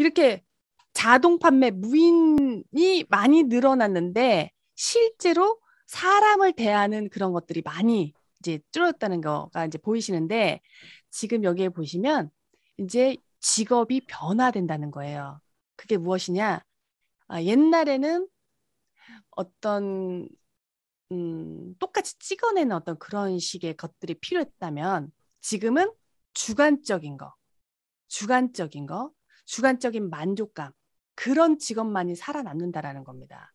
이렇게 자동 판매 무인이 많이 늘어났는데 실제로 사람을 대하는 그런 것들이 많이 이제 줄었다는 거가 이제 보이시는데 지금 여기에 보시면 이제 직업이 변화된다는 거예요. 그게 무엇이냐? 아, 옛날에는 어떤 음, 똑같이 찍어내는 어떤 그런 식의 것들이 필요했다면 지금은 주관적인 거, 주관적인 거, 주관적인 만족감 그런 직업만이 살아남는다라는 겁니다.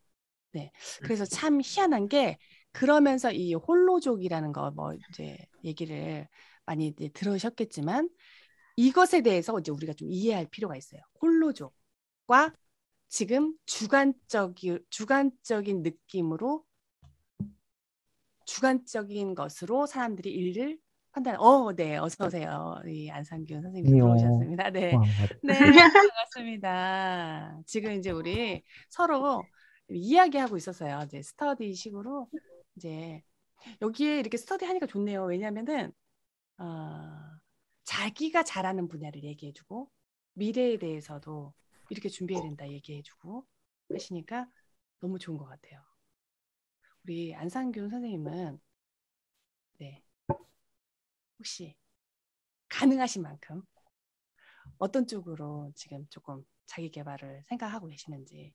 네. 그래서 그렇죠. 참 희한한 게 그러면서 이 홀로족이라는 거 뭐 이제 얘기를 많이 이제 들으셨겠지만 이것에 대해서 이제 우리가 좀 이해할 필요가 있어요. 홀로족과 지금 주관적이 주관적인 느낌으로 주관적인 것으로 사람들이 일을 판단. 어, 네, 어서 오세요. 이 안상균 선생님 네, 어. 들어오셨습니다. 네, 네, 반갑습니다. 지금 이제 우리 서로 이야기하고 있었어요. 이제 스터디식으로 이제 여기에 이렇게 스터디 하니까 좋네요. 왜냐하면은 어, 아, 자기가 잘하는 분야를 얘기해주고 미래에 대해서도 이렇게 준비해야 된다 얘기해주고 하시니까 너무 좋은 것 같아요. 우리 안상균 선생님은 네 혹시 가능하신 만큼 어떤 쪽으로 지금 조금 자기 개발을 생각하고 계시는지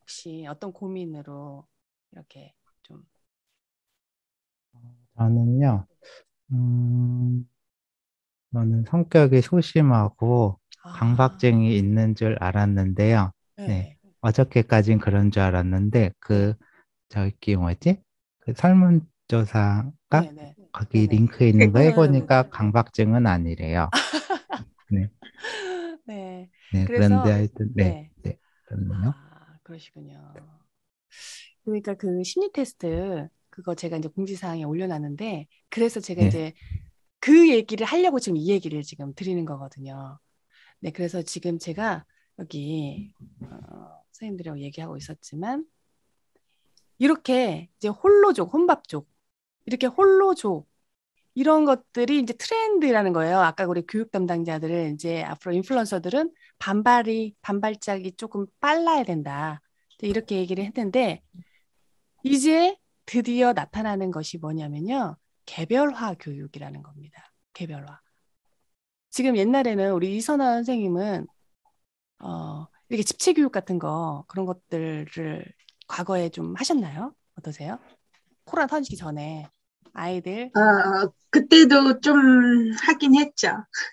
혹시 어떤 고민으로 이렇게 좀 저는요 음, 저는 성격이 소심하고 아. 강박증이 있는 줄 알았는데요 네. 네. 어저께까진 그런 줄 알았는데 그 저기 뭐지 그 설문 조사가 네네. 거기 네네. 링크에 있는 거 해보니까 음. 강박증은 아니래요. 네. 네. 네. 그런데 하여튼 네. 네. 네. 그렇네요. 아, 그러시군요. 그러니까 그 심리 테스트 그거 제가 이제 공지사항에 올려놨는데 그래서 제가 네. 이제 그 얘기를 하려고 지금 이 얘기를 지금 드리는 거거든요. 네, 그래서 지금 제가 여기 어, 선생님들이랑 얘기하고 있었지만 이렇게 이제 홀로족, 혼밥족 이렇게 홀로조 이런 것들이 이제 트렌드라는 거예요. 아까 우리 교육 담당자들은 이제 앞으로 인플루언서들은 반발이 반발짝이 조금 빨라야 된다. 이렇게 얘기를 했는데 이제 드디어 나타나는 것이 뭐냐면요. 개별화 교육이라는 겁니다. 개별화. 지금 옛날에는 우리 이선아 선생님은 어, 이렇게 집체 교육 같은 거 그런 것들을 과거에 좀 하셨나요? 어떠세요? 코로나 터지기 전에 아이들. 어, 그때도 좀 하긴 했죠.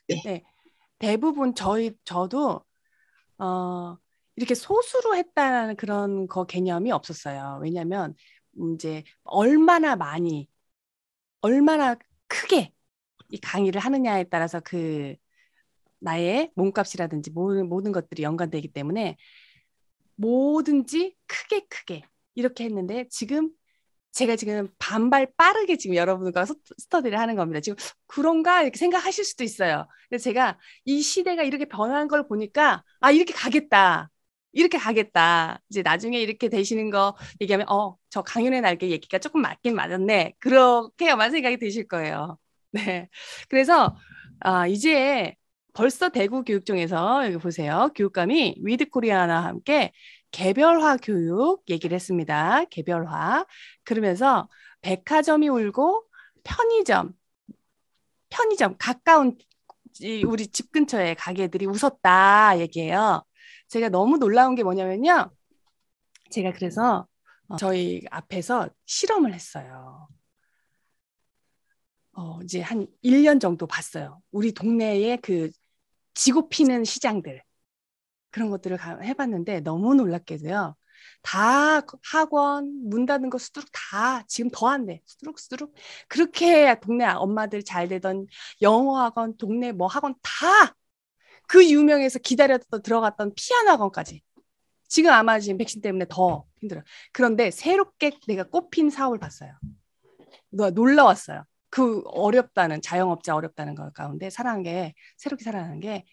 네. 네. 대부분 저희 저도 어 이렇게 소수로 했다는 그런 거 개념이 없었어요. 왜냐면 하 이제 얼마나 많이 얼마나 크게 이 강의를 하느냐에 따라서 그 나의 몸값이라든지 모든, 모든 것들이 연관되기 때문에 뭐든지 크게 크게 이렇게 했는데 지금 제가 지금 반발 빠르게 지금 여러분과 스터디를 하는 겁니다. 지금 그런가 이렇게 생각하실 수도 있어요. 근데 제가 이 시대가 이렇게 변한 걸 보니까 아 이렇게 가겠다. 이렇게 가겠다. 이제 나중에 이렇게 되시는 거 얘기하면 어, 저 강연의 날개 얘기가 조금 맞긴 맞았네. 그렇게만 생각이 드실 거예요. 네. 그래서 아, 이제 벌써 대구 교육청에서 여기 보세요. 교육감이 위드 코리아나 와 함께 개별화 교육 얘기를 했습니다. 개별화. 그러면서 백화점이 울고 편의점, 편의점 가까운 우리 집 근처에 가게들이 웃었다 얘기해요. 제가 너무 놀라운 게 뭐냐면요. 제가 그래서 어, 저희 앞에서 실험을 했어요. 어, 이제 한 1년 정도 봤어요. 우리 동네에그 지고 피는 시장들. 그런 것들을 가, 해봤는데 너무 놀랍게도요. 다 학원 문 닫는 거 수두룩 다 지금 더한 돼. 수두룩 수두룩. 그렇게 동네 엄마들 잘 되던 영어 학원, 동네 뭐 학원 다 그 유명해서 기다렸던 들어갔던 피아노 학원까지. 지금 아마 지금 백신 때문에 더힘들어 그런데 새롭게 내가 꽃핀 사업을 봤어요. 놀라웠어요. 그 어렵다는 자영업자 어렵다는 것 가운데 사랑난게 새롭게 살아나는 게